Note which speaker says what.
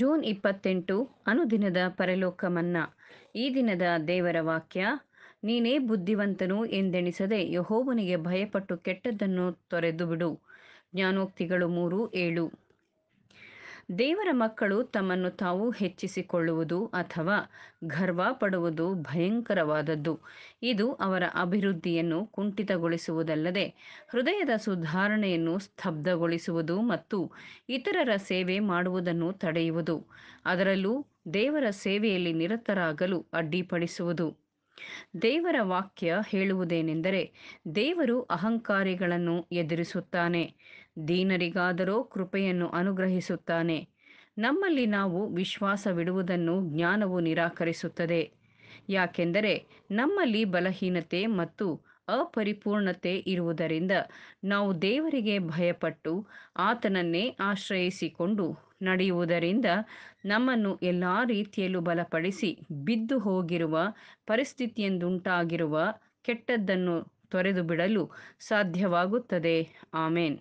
Speaker 1: June ಇಪ್ಪತ್ತೆಂಟು ಅನುದಿನದ ಪರಲೋಕ ಈ ದಿನದ ದೇವರ ವಾಕ್ಯ ನೀನೇ ಬುದ್ಧಿವಂತನು ಎಂದೆಣಿಸದೆ ಯಹೋವನಿಗೆ ಭಯಪಟ್ಟು ಕೆಟ್ಟದ್ದನ್ನು ತೊರೆದು ಬಿಡು ಜ್ಞಾನೋಕ್ತಿಗಳು ಮೂರು ಏಳು ದೇವರ ಮಕ್ಕಳು ತಮ್ಮನ್ನು ತಾವು ಹೆಚ್ಚಿಸಿಕೊಳ್ಳುವುದು ಅಥವಾ ಗರ್ವ ಪಡುವುದು ಭಯಂಕರವಾದದ್ದು ಇದು ಅವರ ಅಭಿವೃದ್ಧಿಯನ್ನು ಕುಂಠಿತಗೊಳಿಸುವುದಲ್ಲದೆ ಹೃದಯದ ಸುಧಾರಣೆಯನ್ನು ಸ್ತಬ್ಧಗೊಳಿಸುವುದು ಮತ್ತು ಇತರರ ಸೇವೆ ಮಾಡುವುದನ್ನು ತಡೆಯುವುದು ಅದರಲ್ಲೂ ದೇವರ ಸೇವೆಯಲ್ಲಿ ನಿರತರಾಗಲು ಅಡ್ಡಿಪಡಿಸುವುದು ದೇವರ ವಾಕ್ಯ ಹೇಳುವುದೇನೆಂದರೆ ದೇವರು ಅಹಂಕಾರಿಗಳನ್ನು ಎದುರಿಸುತ್ತಾನೆ ದೀನರಿಗಾದರೂ ಕೃಪೆಯನ್ನು ಅನುಗ್ರಹಿಸುತ್ತಾನೆ ನಮ್ಮಲ್ಲಿ ನಾವು ವಿಶ್ವಾಸವಿಡುವುದನ್ನು ಜ್ಞಾನವು ನಿರಾಕರಿಸುತ್ತದೆ ಯಾಕೆಂದರೆ ನಮ್ಮಲ್ಲಿ ಬಲಹೀನತೆ ಮತ್ತು ಅಪರಿಪೂರ್ಣತೆ ಇರುವುದರಿಂದ ನಾವು ದೇವರಿಗೆ ಭಯಪಟ್ಟು ಆತನನ್ನೇ ಆಶ್ರಯಿಸಿಕೊಂಡು ನಡೆಯುವುದರಿಂದ ನಮ್ಮನ್ನು ಎಲ್ಲ ರೀತಿಯಲ್ಲೂ ಬಲಪಡಿಸಿ ಬಿದ್ದು ಹೋಗಿರುವ ಪರಿಸ್ಥಿತಿಯೆಂದುಂಟಾಗಿರುವ ಕೆಟ್ಟದ್ದನ್ನು ತೊರೆದು ಬಿಡಲು ಸಾಧ್ಯವಾಗುತ್ತದೆ ಆಮೇನ್